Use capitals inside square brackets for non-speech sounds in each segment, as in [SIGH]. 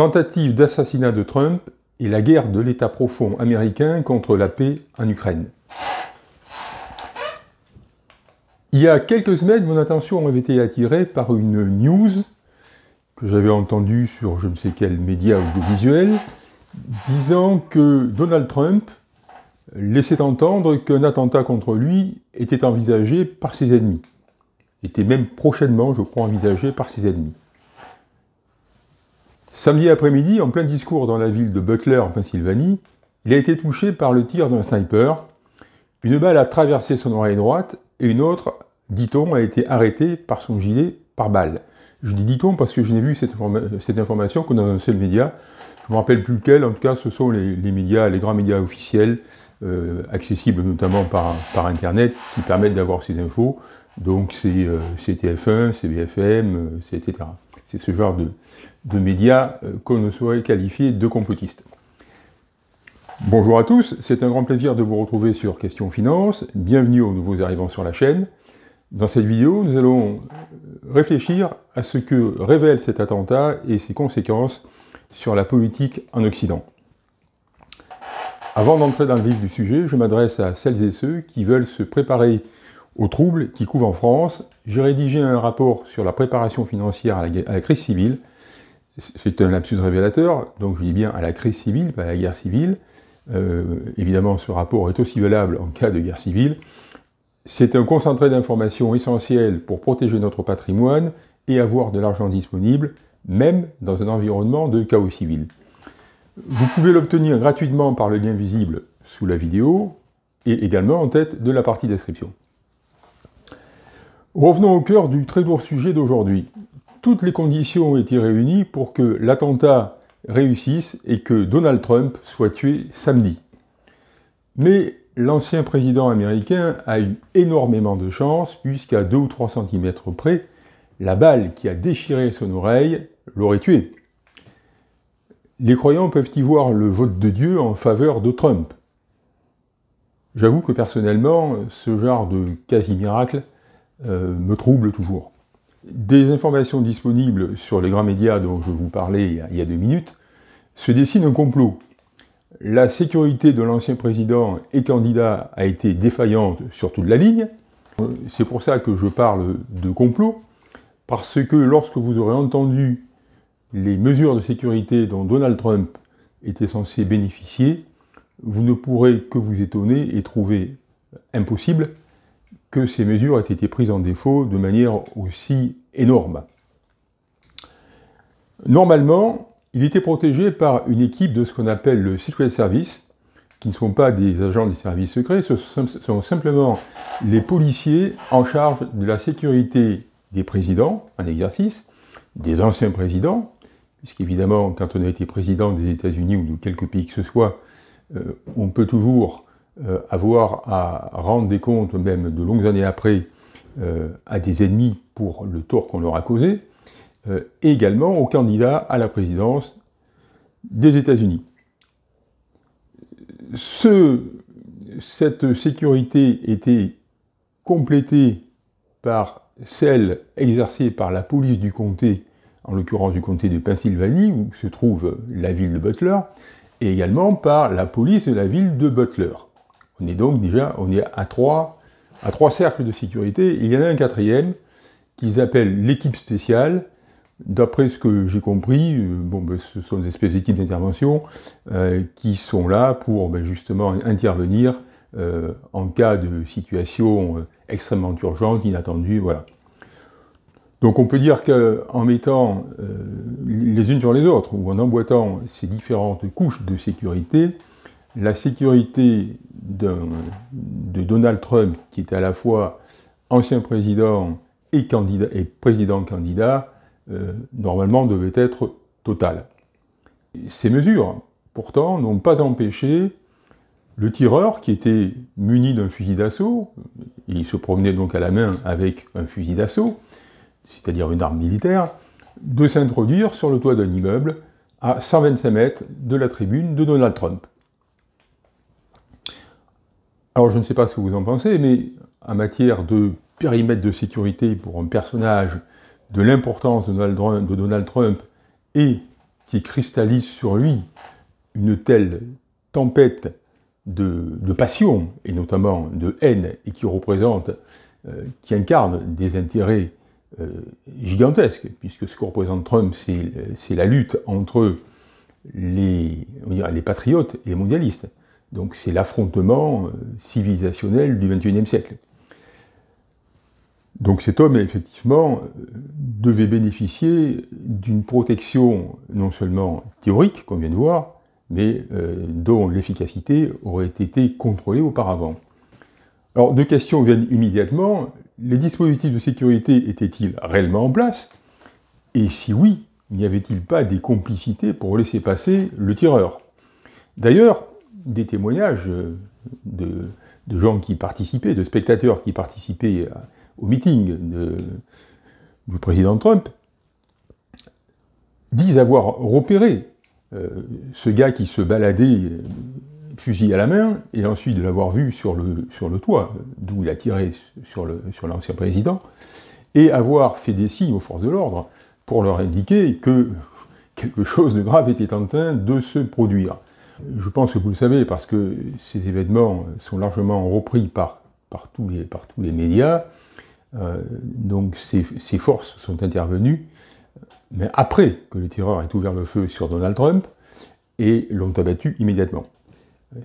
Tentative d'assassinat de Trump et la guerre de l'État profond américain contre la paix en Ukraine. Il y a quelques semaines, mon attention avait été attirée par une news que j'avais entendue sur je ne sais quel média audiovisuel, disant que Donald Trump laissait entendre qu'un attentat contre lui était envisagé par ses ennemis, était même prochainement, je crois, envisagé par ses ennemis. Samedi après-midi, en plein discours dans la ville de Butler, en Pennsylvanie, il a été touché par le tir d'un sniper. Une balle a traversé son oreille droite et une autre, dit-on, a été arrêtée par son gilet par balle. Je dis dit-on parce que je n'ai vu cette, information que dans un seul média. Je ne me rappelle plus lequel, en tout cas ce sont les, médias, les grands médias officiels, euh, accessibles notamment par, Internet, qui permettent d'avoir ces infos. Donc c'est TF1, euh, c'est BFM, etc. Euh, c'est ce genre de, de médias euh, qu'on ne saurait qualifier de complotistes. Bonjour à tous, c'est un grand plaisir de vous retrouver sur Question Finance. Bienvenue aux nouveaux arrivants sur la chaîne. Dans cette vidéo, nous allons euh, réfléchir à ce que révèle cet attentat et ses conséquences sur la politique en Occident. Avant d'entrer dans le vif du sujet, je m'adresse à celles et ceux qui veulent se préparer aux troubles qui couvent en France. J'ai rédigé un rapport sur la préparation financière à la, crise civile. C'est un lapsus révélateur, donc je dis bien à la crise civile, pas à la guerre civile. Euh, évidemment, ce rapport est aussi valable en cas de guerre civile. C'est un concentré d'informations essentielles pour protéger notre patrimoine et avoir de l'argent disponible, même dans un environnement de chaos civil. Vous pouvez l'obtenir gratuitement par le lien visible sous la vidéo et également en tête de la partie description. Revenons au cœur du très lourd sujet d'aujourd'hui. Toutes les conditions ont été réunies pour que l'attentat réussisse et que Donald Trump soit tué samedi. Mais l'ancien président américain a eu énormément de chance puisqu'à 2 ou 3 cm près, la balle qui a déchiré son oreille l'aurait tué. Les croyants peuvent y voir le vote de Dieu en faveur de Trump. J'avoue que personnellement, ce genre de quasi-miracle euh, me trouble toujours. Des informations disponibles sur les grands médias dont je vous parlais il y a, deux minutes, se dessine un complot. La sécurité de l'ancien président et candidat a été défaillante sur toute la ligne. C'est pour ça que je parle de complot, parce que lorsque vous aurez entendu les mesures de sécurité dont Donald Trump était censé bénéficier, vous ne pourrez que vous étonner et trouver impossible que ces mesures aient été prises en défaut de manière aussi énorme. Normalement, il était protégé par une équipe de ce qu'on appelle le Secret Service, qui ne sont pas des agents des services secrets, ce sont simplement les policiers en charge de la sécurité des présidents en exercice, des anciens présidents, puisqu'évidemment, quand on a été président des États-Unis ou de quelques pays que ce soit, euh, on peut toujours euh, avoir à rendre des comptes, même de longues années après, euh, à des ennemis pour le tort qu'on leur a causé, euh, et également aux candidats à la présidence des États-Unis. cette sécurité était complétée par celle exercée par la police du comté, en l'occurrence du comté de Pennsylvanie, où se trouve la ville de Butler, et également par la police de la ville de Butler. On est donc déjà on est à trois, à trois cercles de sécurité. il y en a un quatrième qu'ils appellent l'équipe spéciale. D'après ce que j'ai compris, euh, ben, ce sont des espèces d'équipes d'intervention euh, qui sont là pour ben, justement intervenir euh, en cas de situation extrêmement urgente, inattendue, voilà. Donc on peut dire qu'en mettant les unes sur les autres, ou en emboîtant ces différentes couches de sécurité, la sécurité de Donald Trump, qui était à la fois ancien président et, président candidat, euh, normalement devait être totale. Ces mesures, pourtant, n'ont pas empêché le tireur, qui était muni d'un fusil d'assaut, il se promenait donc à la main avec un fusil d'assaut, c'est-à-dire une arme militaire, de s'introduire sur le toit d'un immeuble à 125 mètres de la tribune de Donald Trump. Alors je ne sais pas ce que vous en pensez, mais en matière de périmètre de sécurité pour un personnage de l'importance de, Donald Trump et qui cristallise sur lui une telle tempête de, passion, et notamment de haine, et qui représente, euh, qui incarne des intérêts euh, gigantesques, puisque ce que représente Trump, c'est euh, la lutte entre les patriotes et les mondialistes. Donc c'est l'affrontement euh, civilisationnel du XXIe siècle. Donc cet homme, effectivement, euh, devait bénéficier d'une protection non seulement théorique, qu'on vient de voir, mais euh, dont l'efficacité aurait été contrôlée auparavant. Alors deux questions viennent immédiatement. Les dispositifs de sécurité étaient-ils réellement en place Et si oui, n'y avait-il pas des complicités pour laisser passer le tireur D'ailleurs, des témoignages euh, de, gens qui participaient, de spectateurs qui participaient au meeting de, du président Trump, disent avoir repéré euh, ce gars qui se baladait euh, fusil à la main, et ensuite de l'avoir vu sur le, sur le toit, d'où il a tiré sur l'ancien président, et avoir fait des signes aux forces de l'ordre pour leur indiquer que quelque chose de grave était en train de se produire. Je pense que vous le savez, parce que ces événements sont largement repris par, tous, les, les, médias. Euh, donc ces, forces sont intervenues, mais après que le tireur ait ouvert le feu sur Donald Trump, et l'ont abattu immédiatement.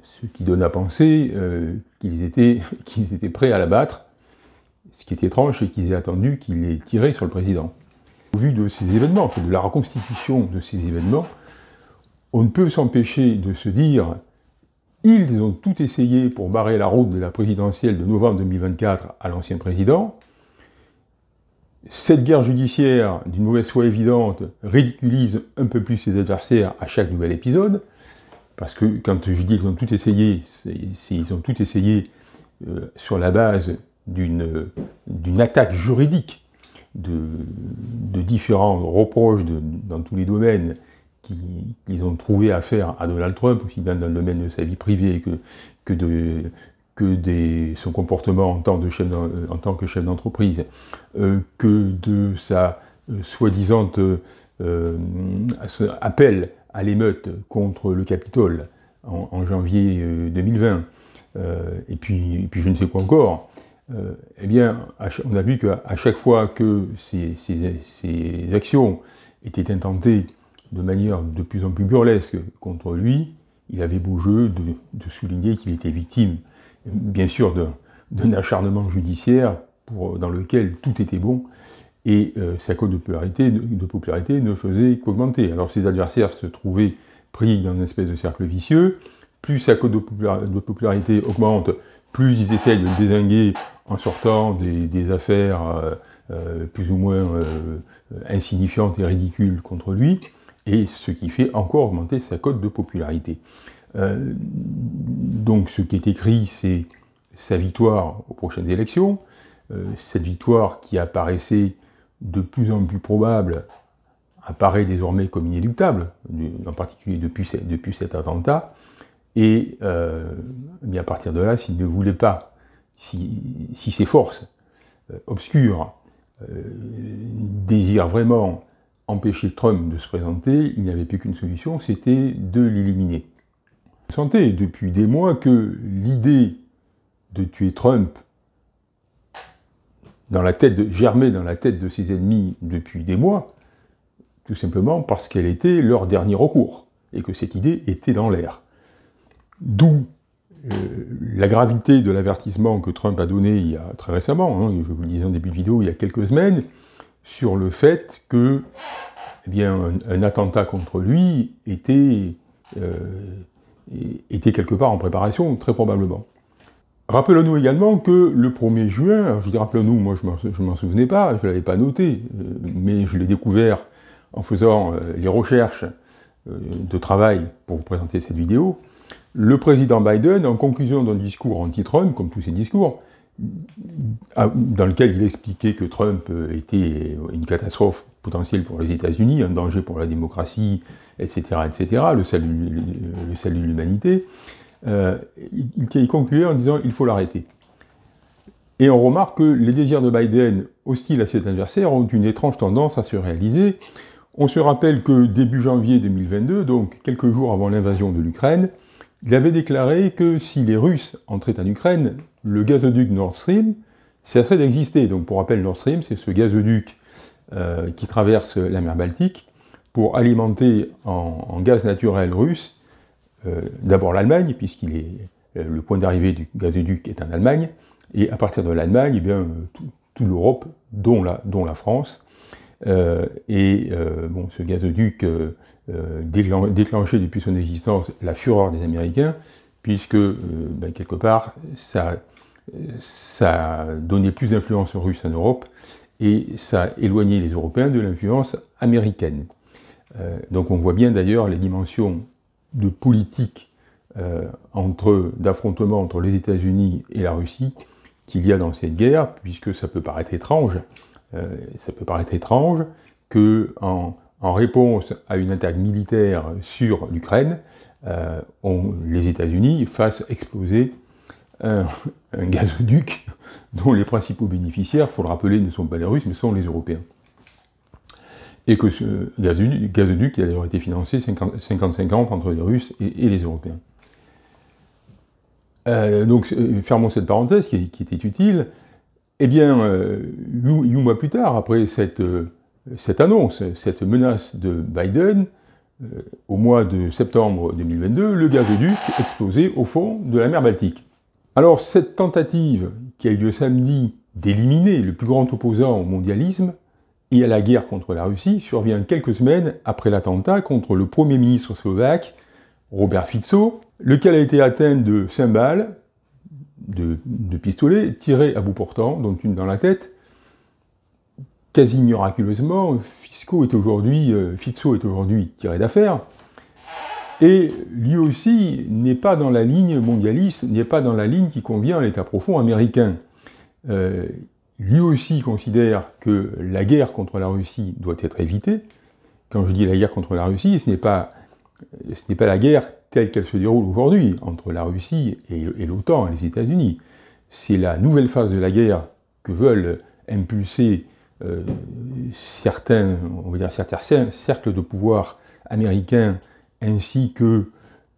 Ce qui donne à penser euh, qu'ils étaient, [LAUGHS] étaient prêts à l'abattre, ce qui est étrange, c'est qu'ils aient attendu qu'il ait tiré sur le président. Au vu de ces événements, de la reconstitution de ces événements, on ne peut s'empêcher de se dire, ils ont tout essayé pour barrer la route de la présidentielle de novembre 2024 à l'ancien président. Cette guerre judiciaire, d'une mauvaise foi évidente, ridiculise un peu plus ses adversaires à chaque nouvel épisode, parce que quand je dis qu'ils ont tout essayé, c'est ils ont tout essayé euh, sur la base d'une attaque juridique de, différents reproches dans tous les domaines qu'ils ont trouvé à faire à Donald Trump, aussi bien dans le domaine de sa vie privée que, de son comportement en tant, que chef euh, d'entreprise, euh, que de sa euh, soi disante appel à l'émeute contre le Capitole en, janvier 2020, et, puis, je ne sais quoi encore, eh bien, on a vu qu'à chaque fois que ces actions étaient intentées de manière de plus en plus burlesque contre lui, il avait beau jeu de, souligner qu'il était victime, bien sûr, d'un acharnement judiciaire dans lequel tout était bon, et euh, sa cote de popularité, ne faisait qu'augmenter. Alors ses adversaires se trouvaient pris dans une espèce de cercle vicieux, plus sa cote de, popularité augmente, plus ils essayent de le désinguer en sortant des, affaires euh, euh, plus ou moins insignifiantes et ridicules contre lui et ce qui fait encore augmenter sa cote de popularité. Euh, donc ce qui est écrit, c'est sa victoire aux prochaines élections, euh, cette victoire qui apparaissait de plus en plus probable apparaît désormais comme inéluctable, en particulier depuis, depuis cet attentat, et, euh, à partir de là, s'il ne voulait pas, si, si ses forces obscures désirent vraiment empêcher Trump de se présenter, il n'y avait plus qu'une solution, c'était de l'éliminer. sentait depuis des mois que l'idée de tuer Trump dans la tête de, germait dans la tête de ses ennemis depuis des mois, tout simplement parce qu'elle était leur dernier recours, et que cette idée était dans l'air. D'où euh, la gravité de l'avertissement que Trump a donné il y a très récemment, hein, je vous le disais en début de vidéo, il y a quelques semaines, sur le fait que eh bien, un, attentat contre lui euh, était, quelque part en préparation, très probablement. Rappelons-nous également que le 1er juin, je dis rappelons-nous, moi je ne m'en souvenais pas, je ne l'avais pas noté, euh, mais je l'ai découvert en faisant euh, les recherches de travail pour vous présenter cette vidéo, le président Biden, en conclusion d'un discours anti-Trump, comme tous ses discours, ah, dans lequel il expliquait que Trump était une catastrophe potentielle pour les États-Unis, un danger pour la démocratie, etc., etc., le salut, de l'humanité, euh, il, il concluait en disant il faut l'arrêter. Et on remarque que les désirs de Biden, hostiles à cet adversaire, ont une étrange tendance à se réaliser. On se rappelle que début janvier 2022, donc quelques jours avant l'invasion de l'Ukraine, il avait déclaré que si les Russes entraient en Ukraine, le gazoduc Nord Stream cesserait d'exister. Donc pour rappel, Nord Stream, c'est ce gazoduc euh, qui traverse la mer Baltique pour alimenter en, gaz naturel russe euh, d'abord l'Allemagne, puisqu'il est euh, le point d'arrivée du gazoduc est en Allemagne, et à partir de l'Allemagne, eh bien toute l'Europe, dont la France, euh, et euh, bon, ce gazoduc euh, déclenchait depuis son existence la fureur des Américains, puisque ben, quelque part, ça, donnait plus d'influence aux Russes en Europe et ça éloignait les Européens de l'influence américaine. donc on voit bien d'ailleurs les dimensions de politique d'affrontement entre les États-Unis et la Russie qu'il y a dans cette guerre, puisque ça peut paraître étrange, euh, ça peut paraître étrange, que en, réponse à une attaque militaire sur l'Ukraine, euh, les États-Unis fassent exploser un, [LAUGHS] gazoduc [LAUGHS] dont les principaux bénéficiaires, il faut le rappeler, ne sont pas les Russes, mais sont les Européens. Et que ce gazoduc, a d'ailleurs été financé 50-50 entre les Russes et, les Européens. Euh, donc, fermons cette parenthèse qui était utile. Eh bien, euh, huit mois plus tard, après cette, euh, cette annonce, cette menace de Biden, euh, au mois de septembre 2022, le gazoduc explosait au fond de la mer Baltique. Alors cette tentative qui a eu lieu samedi d'éliminer le plus grand opposant au mondialisme et à la guerre contre la Russie survient quelques semaines après l'attentat contre le Premier ministre slovaque Robert Fico, lequel a été atteint de cymbales de, pistolets pistolet tiré à bout portant, dont une dans la tête. Quasi miraculeusement, Fisco est aujourd'hui, euh, est aujourd'hui tiré d'affaire. Et lui aussi n'est pas dans la ligne mondialiste, n'est pas dans la ligne qui convient à l'état profond américain. Euh, lui aussi considère que la guerre contre la Russie doit être évitée. Quand je dis la guerre contre la Russie, ce n'est pas, ce n'est pas la guerre telle qu'elle se déroule aujourd'hui entre la Russie et, l'OTAN et les États-Unis. C'est la nouvelle phase de la guerre que veulent impulser euh, certains, on certains cercles de pouvoir américains ainsi que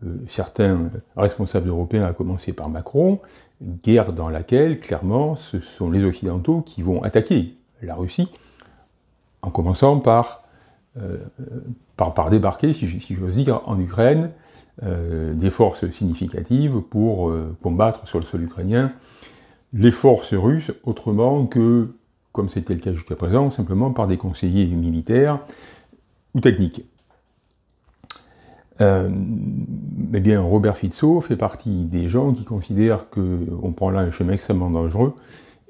euh, certains responsables européens, à commencer par Macron, guerre dans laquelle, clairement, ce sont les Occidentaux qui vont attaquer la Russie, en commençant par, euh, débarquer, si, si j'ose dire, en Ukraine, euh, des forces significatives pour euh, combattre sur le sol ukrainien les forces russes autrement que, comme c'était le cas jusqu'à présent, simplement par des conseillers militaires ou techniques. Euh, eh bien, Robert Fitzot fait partie des gens qui considèrent qu'on prend là un chemin extrêmement dangereux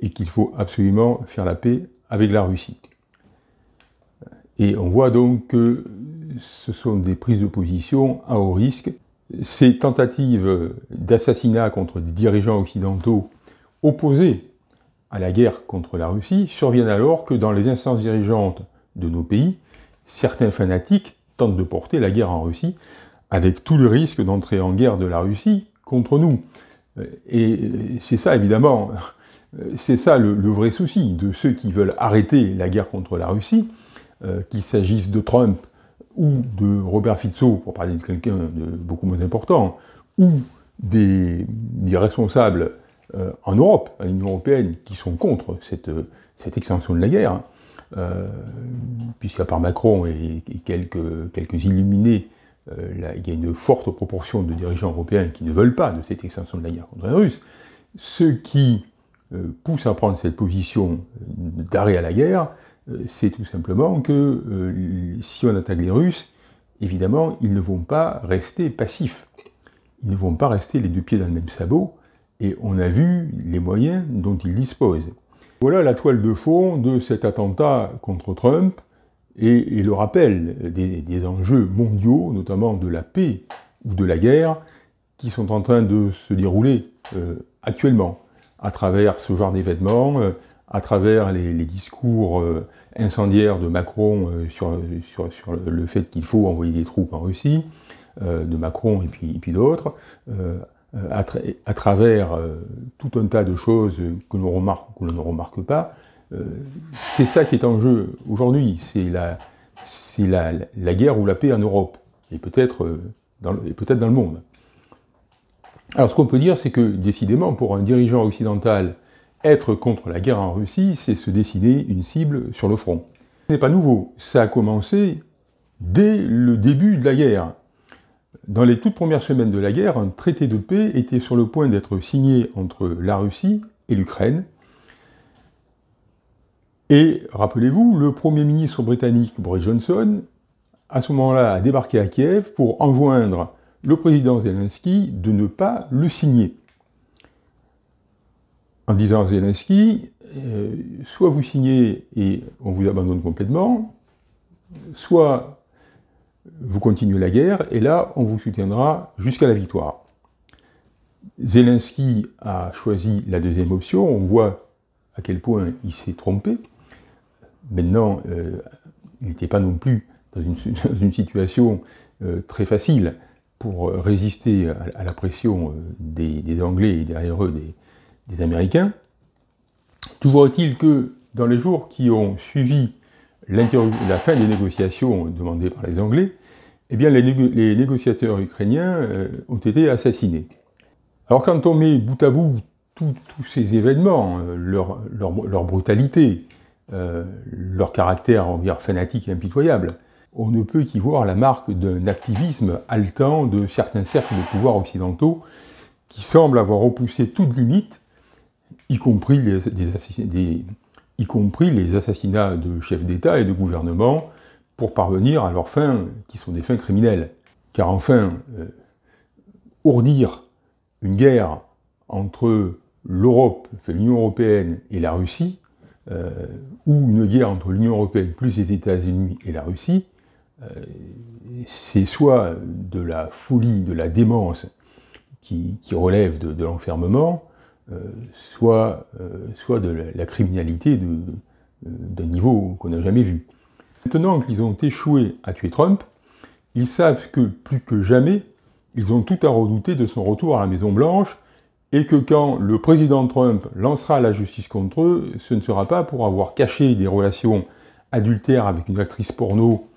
et qu'il faut absolument faire la paix avec la Russie. Et on voit donc que ce sont des prises de position à haut risque. Ces tentatives d'assassinat contre des dirigeants occidentaux opposés à la guerre contre la Russie surviennent alors que dans les instances dirigeantes de nos pays, certains fanatiques tentent de porter la guerre en Russie, avec tout le risque d'entrer en guerre de la Russie contre nous. Et c'est ça, évidemment, c'est ça le, le, vrai souci de ceux qui veulent arrêter la guerre contre la Russie, euh, qu'il s'agisse de Trump ou de Robert Fitzot, pour parler de quelqu'un de beaucoup moins important, ou des, responsables euh, en Europe, à l'Union européenne, qui sont contre cette, extension de la guerre, euh, puisqu'à part Macron et, quelques, illuminés, il y a une forte proportion de dirigeants européens qui ne veulent pas de cette extension de la guerre contre les Russes, ce qui pousse à prendre cette position d'arrêt à la guerre, euh, c'est tout simplement que euh, si on attaque les Russes, évidemment, ils ne vont pas rester passifs. Ils ne vont pas rester les deux pieds dans le même sabot, et on a vu les moyens dont ils disposent. Voilà la toile de fond de cet attentat contre Trump et, le rappel des, enjeux mondiaux, notamment de la paix ou de la guerre, qui sont en train de se dérouler euh, actuellement, à travers ce genre d'événements, à travers les, discours euh, incendiaires de Macron euh, sur, le fait qu'il faut envoyer des troupes en Russie, euh, de Macron et puis, d'autres, à, travers tout un tas de choses que l'on remarque ou que l'on ne remarque pas, c'est ça qui est en jeu aujourd'hui, c'est la, guerre ou la paix en Europe, et peut-être dans, dans, le monde. Alors ce qu'on peut dire, c'est que décidément, pour un dirigeant occidental, être contre la guerre en Russie, c'est se décider une cible sur le front. Ce n'est pas nouveau, ça a commencé dès le début de la guerre. Dans les toutes premières semaines de la guerre, un traité de paix était sur le point d'être signé entre la Russie et l'Ukraine. Et rappelez-vous, le Premier ministre britannique Boris Johnson, à ce moment-là, a débarqué à Kiev pour enjoindre le président Zelensky de ne pas le signer en disant à Zelensky, euh, soit vous signez et on vous abandonne complètement, soit vous continuez la guerre et là on vous soutiendra jusqu'à la victoire. Zelensky a choisi la deuxième option, on voit à quel point il s'est trompé. Maintenant, euh, il n'était pas non plus dans une, [LAUGHS] situation euh, très facile pour résister à, la pression des, des Anglais et derrière eux des, des Américains. Toujours est-il que dans les jours qui ont suivi la fin des négociations demandées par les Anglais, eh bien, les, négociateurs ukrainiens euh, ont été assassinés. Alors quand on met bout à bout tous ces événements, euh, leur, brutalité, euh, leur caractère, on fanatique et impitoyable, on ne peut qu'y voir la marque d'un activisme haletant de certains cercles de pouvoir occidentaux qui semblent avoir repoussé toute limite y compris les, y compris les assassinats de chefs d'État et de gouvernement, pour parvenir à leurs fins, qui sont des fins criminelles. Car enfin, euh, ourdir une guerre entre l'Europe, l'Union européenne et la Russie, euh, ou une guerre entre l'Union européenne plus les États-Unis et la Russie, euh, c'est soit de la folie, de la démence qui, relève de l'enfermement, euh, soit, euh, soit de la, criminalité euh, d'un niveau qu'on n'a jamais vu. Maintenant qu'ils ont échoué à tuer Trump, ils savent que plus que jamais, ils ont tout à redouter de son retour à la Maison-Blanche et que quand le président Trump lancera la justice contre eux, ce ne sera pas pour avoir caché des relations adultères avec une actrice porno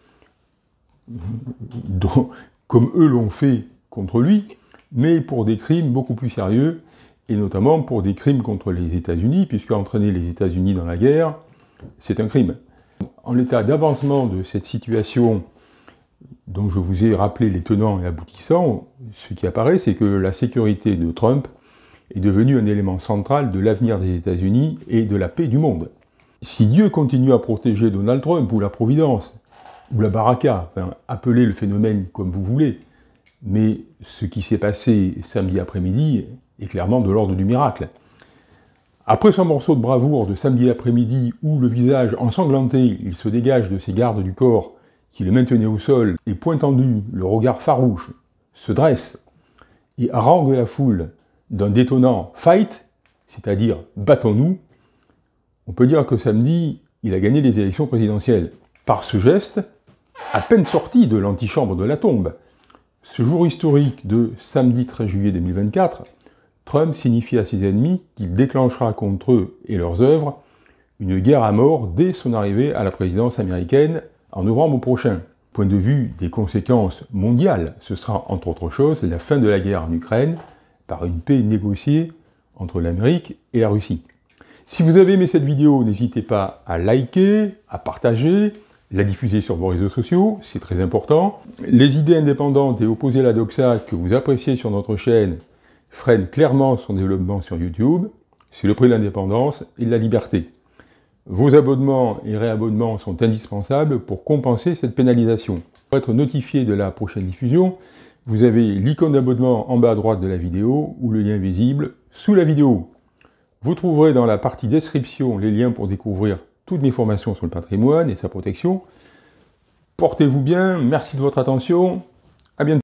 comme eux l'ont fait contre lui, mais pour des crimes beaucoup plus sérieux et notamment pour des crimes contre les États-Unis, puisque entraîner les États-Unis dans la guerre, c'est un crime. En l'état d'avancement de cette situation dont je vous ai rappelé les tenants et aboutissants, ce qui apparaît, c'est que la sécurité de Trump est devenue un élément central de l'avenir des États-Unis et de la paix du monde. Si Dieu continue à protéger Donald Trump ou la Providence, ou la Baraka, appelez le phénomène comme vous voulez, mais ce qui s'est passé samedi après-midi et clairement de l'ordre du miracle. Après son morceau de bravoure de samedi après-midi où, le visage ensanglanté, il se dégage de ses gardes du corps qui le maintenaient au sol, et point tendu, le regard farouche, se dresse et harangue la foule d'un détonnant fight, c'est-à-dire battons-nous, on peut dire que samedi, il a gagné les élections présidentielles. Par ce geste, à peine sorti de l'antichambre de la tombe, ce jour historique de samedi 13 juillet 2024 Trump signifie à ses ennemis qu'il déclenchera contre eux et leurs œuvres une guerre à mort dès son arrivée à la présidence américaine en novembre prochain. Point de vue des conséquences mondiales, ce sera entre autres choses la fin de la guerre en Ukraine par une paix négociée entre l'Amérique et la Russie. Si vous avez aimé cette vidéo, n'hésitez pas à liker, à partager, la diffuser sur vos réseaux sociaux, c'est très important. Les idées indépendantes et opposées à la doxa que vous appréciez sur notre chaîne, freine clairement son développement sur YouTube, c'est le prix de l'indépendance et de la liberté. Vos abonnements et réabonnements sont indispensables pour compenser cette pénalisation. Pour être notifié de la prochaine diffusion, vous avez l'icône d'abonnement en bas à droite de la vidéo ou le lien visible sous la vidéo. Vous trouverez dans la partie description les liens pour découvrir toutes mes formations sur le patrimoine et sa protection. Portez-vous bien, merci de votre attention, à bientôt.